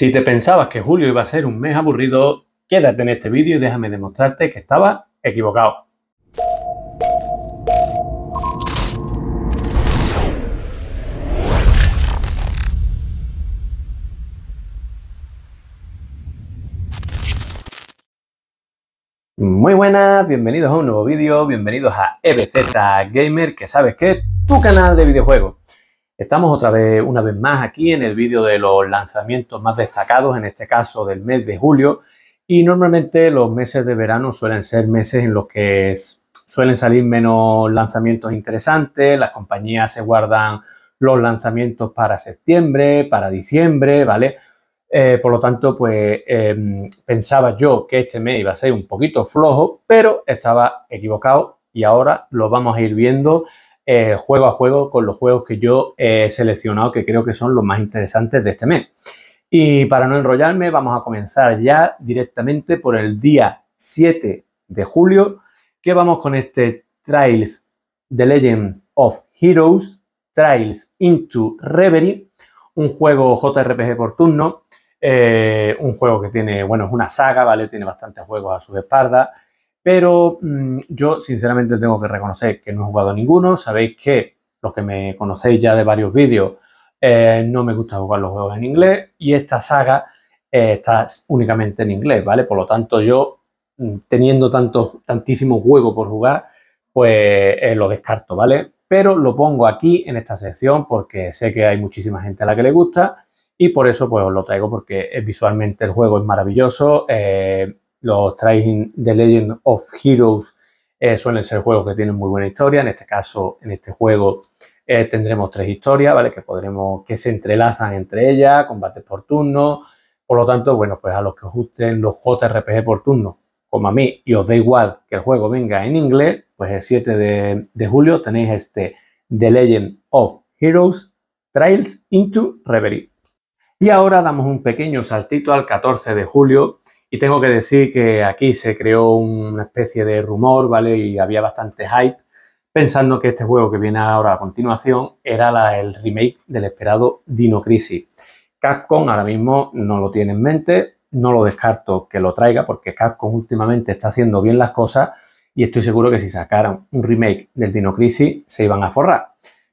Si te pensabas que julio iba a ser un mes aburrido, quédate en este vídeo y déjame demostrarte que estaba equivocado. Muy buenas, bienvenidos a un nuevo vídeo, bienvenidos a EBZ Gamer, que sabes que es tu canal de videojuegos. Estamos otra vez, una vez más, aquí en el vídeo de los lanzamientos más destacados, en este caso del mes de julio. Y normalmente los meses de verano suelen ser meses en los que suelen salir menos lanzamientos interesantes, las compañías se guardan los lanzamientos para septiembre, para diciembre, ¿vale? Eh, por lo tanto, pues em, pensaba yo que este mes iba a ser un poquito flojo, pero estaba equivocado y ahora lo vamos a ir viendo eh, juego a juego con los juegos que yo he seleccionado, que creo que son los más interesantes de este mes. Y para no enrollarme, vamos a comenzar ya directamente por el día 7 de julio, que vamos con este Trails The Legend of Heroes, Trails into Reverie, un juego JRPG por turno, eh, un juego que tiene, bueno, es una saga, ¿vale? Tiene bastantes juegos a sus espaldas. Pero mm, yo sinceramente tengo que reconocer que no he jugado ninguno. Sabéis que los que me conocéis ya de varios vídeos, eh, no me gusta jugar los juegos en inglés y esta saga eh, está únicamente en inglés, ¿vale? Por lo tanto, yo mm, teniendo tantos, tantísimo juego por jugar, pues eh, lo descarto, ¿vale? Pero lo pongo aquí en esta sección porque sé que hay muchísima gente a la que le gusta y por eso pues os lo traigo porque visualmente el juego es maravilloso, los Trails de Legend of Heroes eh, suelen ser juegos que tienen muy buena historia. En este caso, en este juego eh, tendremos tres historias, ¿vale? Que podremos, que se entrelazan entre ellas, combates por turno. Por lo tanto, bueno, pues a los que os gusten los JRPG por turno, como a mí, y os da igual que el juego venga en inglés, pues el 7 de, de julio tenéis este The Legend of Heroes Trails into Reverie. Y ahora damos un pequeño saltito al 14 de julio, y tengo que decir que aquí se creó una especie de rumor, ¿vale? Y había bastante hype pensando que este juego que viene ahora a continuación era el remake del esperado Dino Crisis. Capcom ahora mismo no lo tiene en mente, no lo descarto que lo traiga porque Capcom últimamente está haciendo bien las cosas y estoy seguro que si sacaran un remake del Dino Crisis se iban a forrar.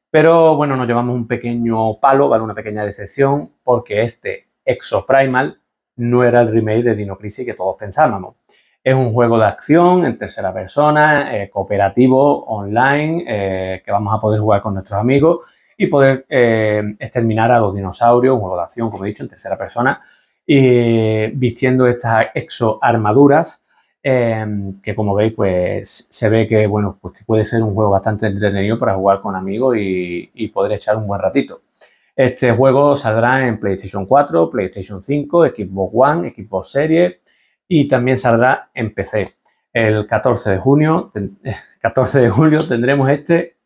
Pero bueno, nos llevamos un pequeño palo, ¿vale? Una pequeña decepción porque este Exoprimal no era el remake de Dino Crisis que todos pensábamos. Es un juego de acción en tercera persona, eh, cooperativo, online, eh, que vamos a poder jugar con nuestros amigos y poder eh, exterminar a los dinosaurios, un juego de acción, como he dicho, en tercera persona, y vistiendo estas exo armaduras que como veis, pues se ve que, bueno, pues puede ser un juego bastante entretenido para jugar con amigos y poder echar un buen ratito. Este juego saldrá en PlayStation 4, PlayStation 5, Xbox One, Xbox Series y también saldrá en PC. El 14 de junio, 14 de julio tendremos este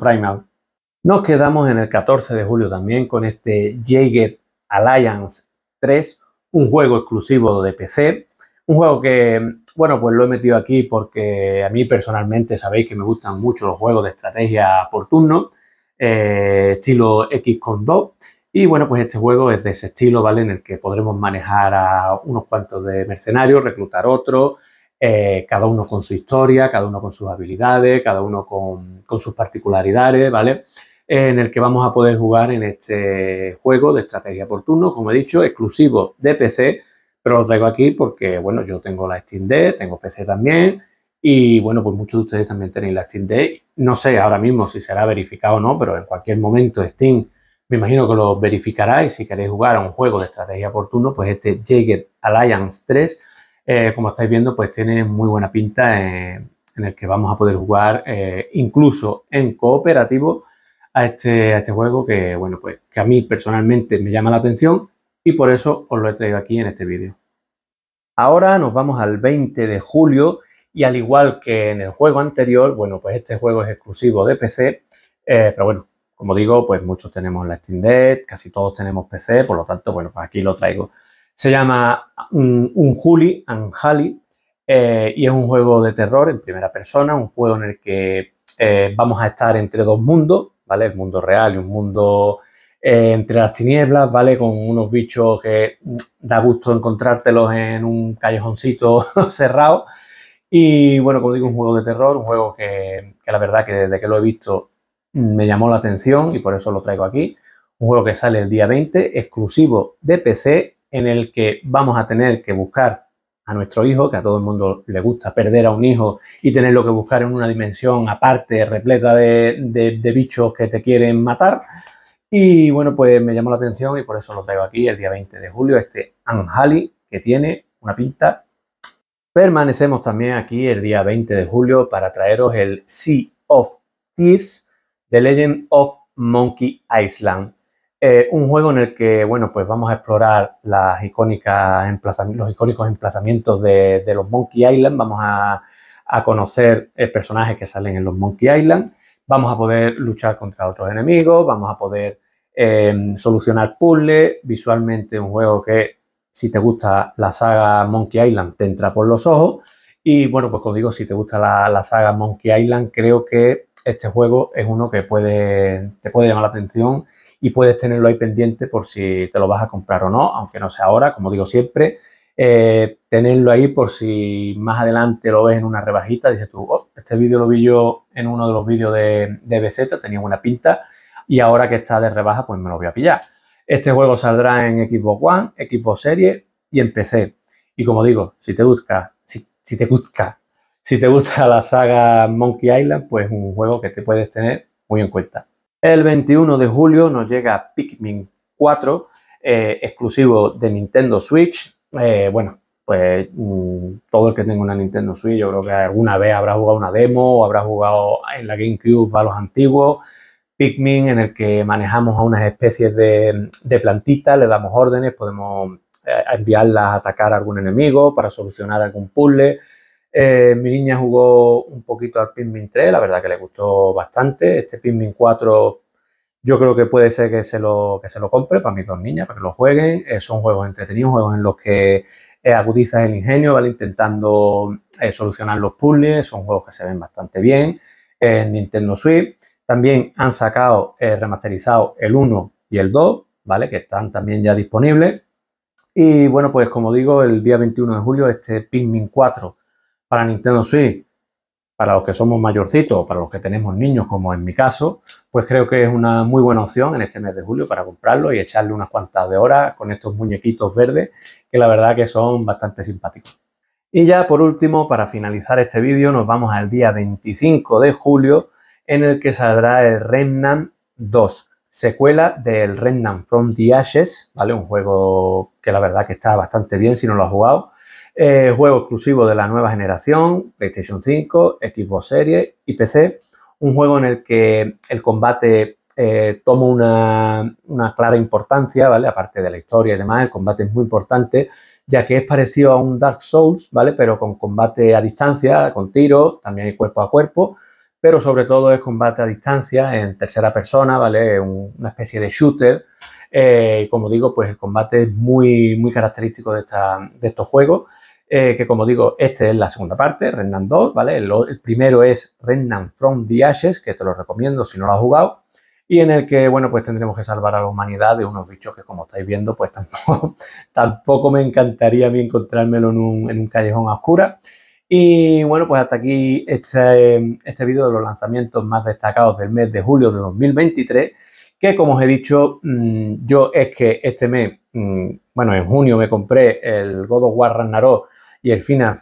Primal. Nos quedamos en el 14 de julio también con este Jagged Alliance 3, un juego exclusivo de PC, un juego que, bueno, pues lo he metido aquí porque a mí personalmente sabéis que me gustan mucho los juegos de estrategia por turno eh, estilo X con 2. Y bueno, pues este juego es de ese estilo, ¿vale? En el que podremos manejar a unos cuantos de mercenarios, reclutar otros, eh, cada uno con su historia, cada uno con sus habilidades, cada uno con, sus particularidades, ¿vale? en el que vamos a poder jugar en este juego de estrategia por turno, como he dicho, exclusivo de PC, pero lo traigo aquí porque, bueno, yo tengo la Steam Deck, tengo PC también, y bueno, pues muchos de ustedes también tenéis la Steam Day. No sé ahora mismo si será verificado o no, pero en cualquier momento Steam me imagino que lo verificará y si queréis jugar a un juego de estrategia oportuno, pues este Jagged Alliance 3, eh, como estáis viendo, pues tiene muy buena pinta eh, en el que vamos a poder jugar eh, incluso en cooperativo a este, a este juego que, bueno, pues que a mí personalmente me llama la atención y por eso os lo he traído aquí en este vídeo. Ahora nos vamos al 20 de julio y al igual que en el juego anterior, bueno, pues este juego es exclusivo de PC, eh, pero bueno, como digo, pues muchos tenemos la Steam Deck, casi todos tenemos PC, por lo tanto, bueno, pues aquí lo traigo. Se llama Un Juli Un eh, y es un juego de terror en primera persona, un juego en el que eh, vamos a estar entre dos mundos, ¿vale? El mundo real y un mundo eh, entre las tinieblas, ¿vale? Con unos bichos que mm, da gusto encontrártelos en un callejoncito cerrado. Y bueno, como digo, un juego de terror, un juego que, la verdad que desde que lo he visto me llamó la atención y por eso lo traigo aquí. Un juego que sale el día 20, exclusivo de PC, en el que vamos a tener que buscar a nuestro hijo, que a todo el mundo le gusta perder a un hijo y tenerlo que buscar en una dimensión aparte, repleta de, de bichos que te quieren matar. Y bueno, pues me llamó la atención y por eso lo traigo aquí el día 20 de julio, este Anjali, que tiene una pinta Permanecemos también aquí el día 20 de julio para traeros el Sea of Thieves, The Legend of Monkey Island. Eh, un juego en el que, bueno, pues vamos a explorar los icónicos emplazamientos de, los Monkey Island. Vamos a, conocer eh, personajes que salen en los Monkey Island. Vamos a poder luchar contra otros enemigos. Vamos a poder eh, solucionar puzzles. Visualmente un juego que si te gusta la saga Monkey Island, te entra por los ojos. Y bueno, pues como digo, si te gusta la, saga Monkey Island, creo que este juego es uno que puede, te puede llamar la atención y puedes tenerlo ahí pendiente por si te lo vas a comprar o no, aunque no sea ahora, como digo siempre. Eh, tenerlo ahí por si más adelante lo ves en una rebajita, dices tú, oh, este vídeo lo vi yo en uno de los vídeos de, de BZ, tenía una pinta y ahora que está de rebaja, pues me lo voy a pillar. Este juego saldrá en Xbox One, Xbox Series y en PC. Y como digo, si te gusta, si, te gusta, si te gusta la saga Monkey Island, pues un juego que te puedes tener muy en cuenta. El 21 de julio nos llega Pikmin 4, eh, exclusivo de Nintendo Switch. Eh, bueno, pues mm, todo el que tenga una Nintendo Switch, yo creo que alguna vez habrá jugado una demo o habrá jugado en la GameCube a los antiguos. Pikmin en el que manejamos a unas especies de, plantitas, le damos órdenes, podemos eh, enviarlas a atacar a algún enemigo para solucionar algún puzzle. Eh, mi niña jugó un poquito al Pikmin 3, la verdad que le gustó bastante. Este Pikmin 4 yo creo que puede ser que se lo, que se lo compre para mis dos niñas, para que lo jueguen. Eh, son juegos entretenidos, juegos en los que agudiza agudizas el ingenio, ¿vale? Intentando solucionar los puzzles. Son juegos que se ven bastante bien. en Nintendo Switch también han sacado eh, remasterizado el 1 y el 2, ¿vale? Que están también ya disponibles. Y bueno, pues como digo, el día 21 de julio este Pikmin 4 para Nintendo Switch, para los que somos mayorcitos, o para los que tenemos niños como en mi caso, pues creo que es una muy buena opción en este mes de julio para comprarlo y echarle unas cuantas de horas con estos muñequitos verdes que la verdad que son bastante simpáticos. Y ya por último, para finalizar este vídeo, nos vamos al día 25 de julio en el que saldrá el Remnant 2, secuela del Remnant from the Ashes, ¿vale? Un juego que la verdad que está bastante bien si no lo has jugado. Eh, juego exclusivo de la nueva generación, PlayStation 5, Xbox Series y PC. Un juego en el que el combate eh, toma una, clara importancia, ¿vale? Aparte de la historia y demás, el combate es muy importante, ya que es parecido a un Dark Souls, ¿vale? Pero con combate a distancia, con tiros, también hay cuerpo a cuerpo pero sobre todo es combate a distancia en tercera persona, ¿vale? Una especie de shooter. Eh, como digo, pues el combate es muy, muy característico de, de estos juegos. Eh, que como digo, este es la segunda parte, Renan 2, ¿vale? El, primero es Renan From the Ashes, que te lo recomiendo si no lo has jugado, y en el que, bueno, pues tendremos que salvar a la humanidad de unos bichos que, como estáis viendo, pues tampoco, tampoco me encantaría a mí encontrármelo en un, en un callejón a oscura. Y bueno, pues hasta aquí este, este vídeo de los lanzamientos más destacados del mes de julio de 2023, que como os he dicho, mm, yo es que este mes, mm, bueno, en junio me compré el God of War Ragnarok y el Final,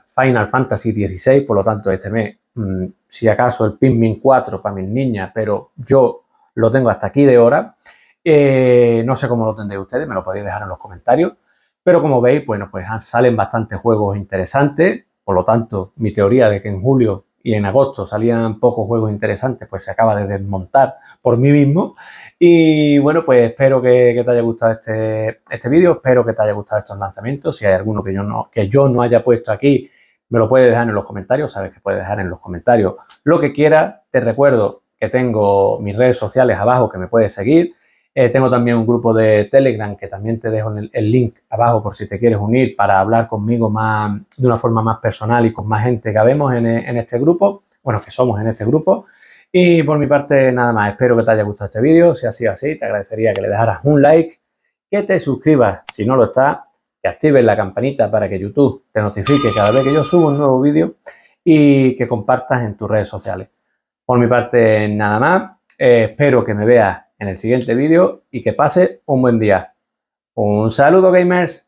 Fantasy XVI, por lo tanto este mes, mm, si acaso el Pikmin 4 para mis niñas, pero yo lo tengo hasta aquí de hora. Eh, no sé cómo lo tendréis ustedes, me lo podéis dejar en los comentarios. Pero como veis, bueno, pues salen bastantes juegos interesantes por lo tanto, mi teoría de que en julio y en agosto salían pocos juegos interesantes, pues se acaba de desmontar por mí mismo. Y bueno, pues espero que, te haya gustado este, este vídeo, espero que te haya gustado estos lanzamientos. Si hay alguno que yo no, que yo no haya puesto aquí, me lo puedes dejar en los comentarios, sabes que puedes dejar en los comentarios lo que quieras. Te recuerdo que tengo mis redes sociales abajo que me puedes seguir. Eh, tengo también un grupo de Telegram que también te dejo el, link abajo por si te quieres unir para hablar conmigo más, de una forma más personal y con más gente que vemos en, este grupo, bueno, que somos en este grupo. Y por mi parte, nada más. Espero que te haya gustado este vídeo. Si ha sido así, te agradecería que le dejaras un like, que te suscribas si no lo estás, que actives la campanita para que YouTube te notifique cada vez que yo subo un nuevo vídeo y que compartas en tus redes sociales. Por mi parte, nada más. Eh, espero que me veas en el siguiente vídeo y que pase un buen día. Un saludo gamers.